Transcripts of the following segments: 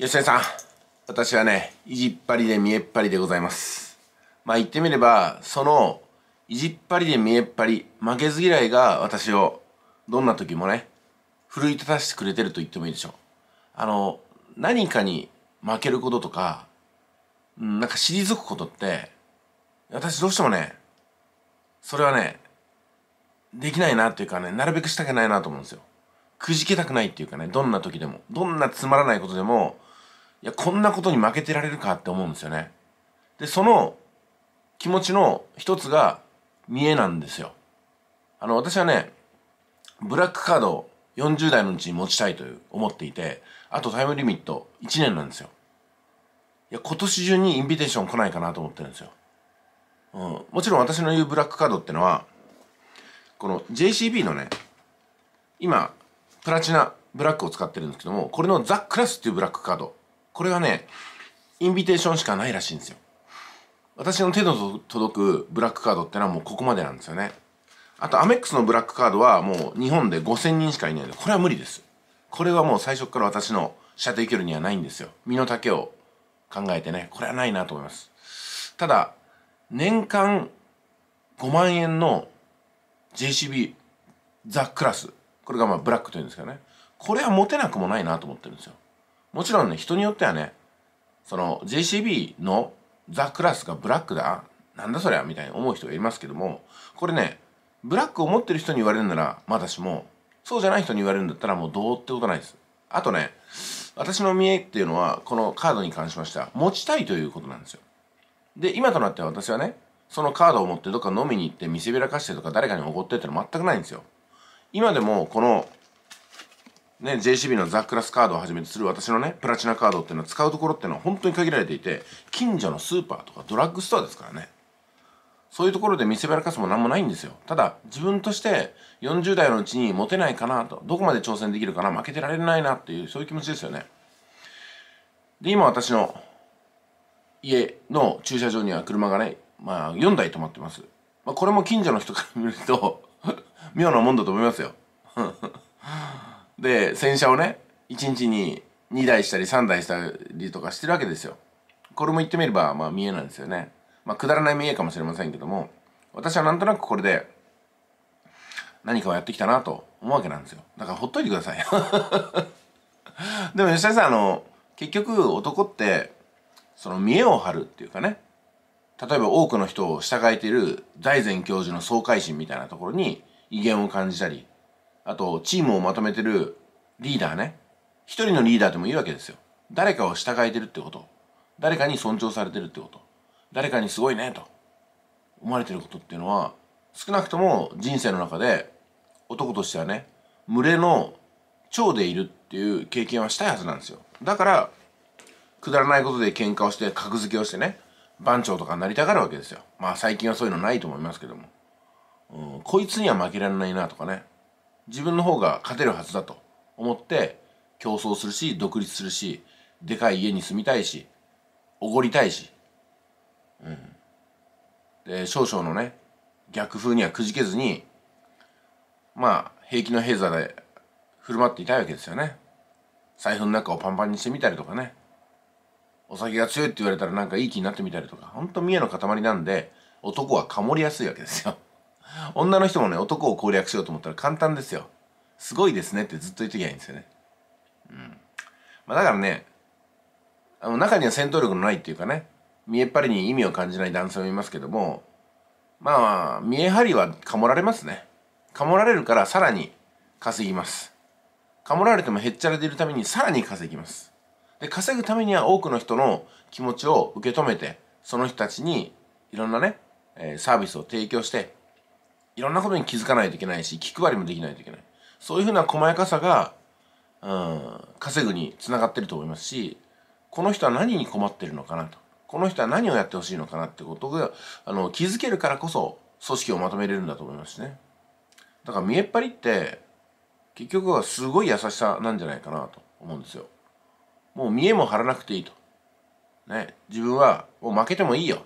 吉田さん私はねいじっぱりで見えっ張りでございますまあ言ってみればその意地っ張りで見えっ張り負けず嫌いが私をどんな時もね奮い立たせてくれてると言ってもいいでしょうあの何かに負けることとかなんか退くことって私どうしてもねそれはねできないなっていうかねなるべくしたくないなと思うんですよくじけたくないっていうかねどんな時でもどんなつまらないことでもいやこんなことに負けてられるかって思うんですよねでその気持ちの一つが見えなんですよあの私はねブラックカード40代のうちに持ちたいと思っていてあとタイムリミット1年なんですよいや今年中にインビテーション来ないかなと思ってるんですよ、うん、もちろん私の言うブラックカードってのはこの JCB のね今プラチナブラックを使ってるんですけどもこれのザ・クラスっていうブラックカードこれはねインビテーションしかないらしいんですよ私の手の届くブラックカードってのはもうここまでなんですよねあとアメックスのブラックカードはもう日本で5000人しかいないのでこれは無理ですこれはもう最初から私の射程距離にはないんですよ身の丈を考えてねこれはないなと思いますただ年間5万円の JCB ザ・クラスこれがまあブラックというんですけどねこれは持てなくもないなと思ってるんですよもちろんね、人によってはね、その JCB のザ・クラスがブラックだ、なんだそりゃ、みたいに思う人がいますけども、これね、ブラックを持ってる人に言われるなら、まだしも、そうじゃない人に言われるんだったらもうどうってことないです。あとね、私の見えっていうのは、このカードに関しましては、持ちたいということなんですよ。で、今となっては私はね、そのカードを持ってどっか飲みに行って見せびらかしてとか誰かに怒ってっての全くないんですよ。今でもこのね、JCB のザ・クラスカードをはじめとする私のね、プラチナカードっていうのは使うところっていうのは本当に限られていて、近所のスーパーとかドラッグストアですからね。そういうところで見せばらかすも何もないんですよ。ただ、自分として40代のうちにモテないかなと、どこまで挑戦できるかな、負けてられないなっていう、そういう気持ちですよね。で、今私の家の駐車場には車がね、まあ4台止まってます。まあこれも近所の人から見ると妙なもんだと思いますよ。で洗車をね1日に2台したり3台したりとかしてるわけですよこれも言ってみればまあ見えなんですよねまあくだらない見えかもしれませんけども私はなんとなくこれで何かをやってきたなと思うわけなんですよだからほっといてください でも吉田さんあの結局男ってその見栄を張るっていうかね例えば多くの人を従えている財前教授の爽快心みたいなところに威厳を感じたりあとチームをまとめてるリーダーね一人のリーダーでもいいわけですよ誰かを従えてるってこと誰かに尊重されてるってこと誰かにすごいねと思われてることっていうのは少なくとも人生の中で男としてはね群れの長でいるっていう経験はしたいはずなんですよだからくだらないことで喧嘩をして格付けをしてね番長とかになりたがるわけですよまあ最近はそういうのないと思いますけども、うん、こいつには負けられないなとかね自分の方が勝てるはずだと思って競争するし独立するしでかい家に住みたいしおごりたいし、うん、で少々のね逆風にはくじけずにまあ平気の平座で振る舞っていたいわけですよね財布の中をパンパンにしてみたりとかねお酒が強いって言われたらなんかいい気になってみたりとかほんと見栄の塊なんで男はかもりやすいわけですよ女の人もね男を攻略しようと思ったら簡単ですよすごいですねってずっと言ってきゃいいんですよねうんまあだからねあの中には戦闘力のないっていうかね見えっ張りに意味を感じない男性もいますけどもまあ、見え張りはかもられますねかもられるからさらに稼ぎますかもられてもへっちゃらでいるためにさらに稼ぎますで稼ぐためには多くの人の気持ちを受け止めてその人たちにいろんなねサービスを提供していろんなことに気づかないといけないし気配りもできないといけないそういうふうな細やかさが、うん、稼ぐにつながってると思いますしこの人は何に困ってるのかなとこの人は何をやってほしいのかなってことがあの気づけるからこそ組織をまとめれるんだと思いますしねだから見えっ張りって結局はすごい優しさなんじゃないかなと思うんですよもう見えも張らなくていいとね自分はもう負けてもいいよ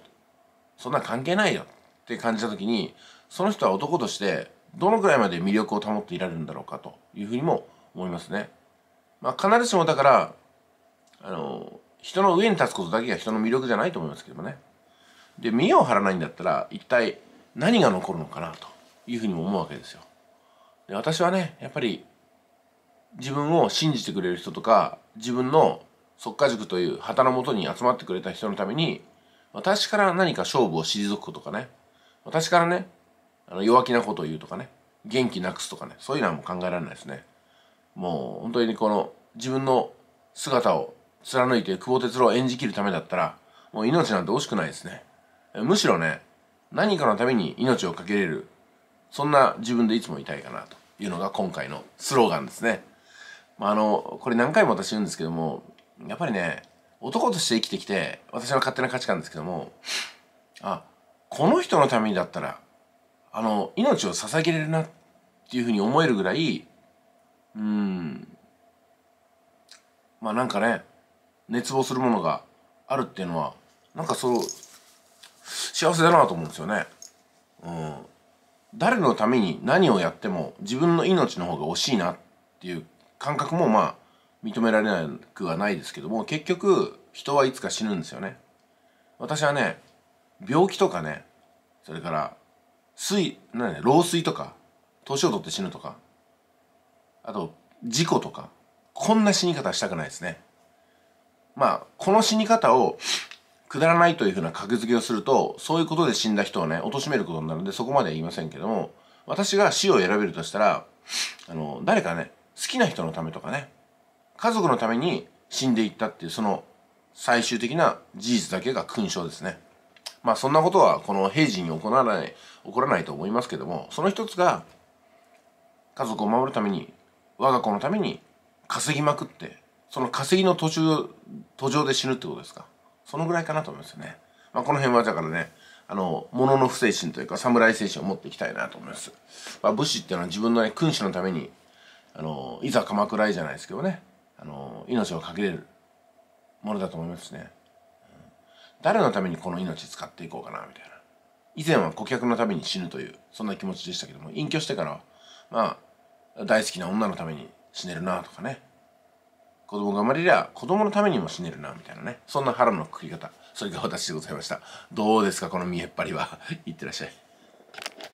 そんな関係ないよって感じた時にその人は男としてどのくらいまで魅力を保っていられるんだろうかというふうにも思いますね。まあ、必ずしもだからあの人の上に立つことだけが人の魅力じゃないと思いますけどもね。で見栄を張らないんだったら一体何が残るのかなというふうにも思うわけですよ。で私はねやっぱり自分を信じてくれる人とか自分の即家塾という旗のもとに集まってくれた人のために私から何か勝負を退くことかね私からねあの弱気なことを言うとかね元気なくすとかねそういうのはもう考えられないですねもう本当にこの自分の姿を貫いて久保哲郎を演じきるためだったらもう命なんて惜しくないですねむしろね何かのために命を懸けれるそんな自分でいつもいたいかなというのが今回のスローガンですね、まあ、あのこれ何回も私言うんですけどもやっぱりね男として生きてきて私の勝手な価値観ですけどもあこの人のためにだったらあの命を捧げれるなっていうふうに思えるぐらいうんまあなんかね熱望するものがあるっていうのはなんかそう幸せだなと思うんですよね。うん、誰のために何をやっても自分の命の方が惜しいなっていう感覚もまあ認められなくはないですけども結局人はいつか死ぬんですよね。私はね病気とかねそれから水何老衰とか年を取って死ぬとかあと事故とかこんな死に方したくないですねまあこの死に方をくだらないというふうな格付けをするとそういうことで死んだ人をね貶めることになるんでそこまでは言いませんけども私が死を選べるとしたらあの誰かね好きな人のためとかね家族のために死んでいったっていうその最終的な事実だけが勲章ですね。まあそんなことはこの平時に行わない起こらないと思いますけどもその一つが家族を守るために我が子のために稼ぎまくってその稼ぎの途中途上で死ぬってことですかそのぐらいかなと思いますよね、まあ、この辺はだからねあの物の不精神というか侍精神を持っていきたいなと思います、まあ、武士っていうのは自分の、ね、君主のためにあのいざ鎌倉じゃないですけどねあの命をかけれるものだと思いますね誰のためにこの命使っていこうかなみたいな以前は顧客のために死ぬというそんな気持ちでしたけども隠居してからはまあ大好きな女のために死ねるなとかね子供が生まれりゃ子供のためにも死ねるなみたいなねそんな腹のくくり方それが私でございましたどうですかこの見えっ張りは いってらっしゃい